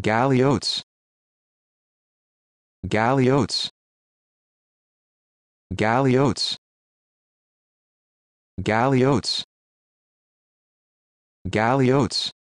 Galliots Galliots Galliots Galliots Galliots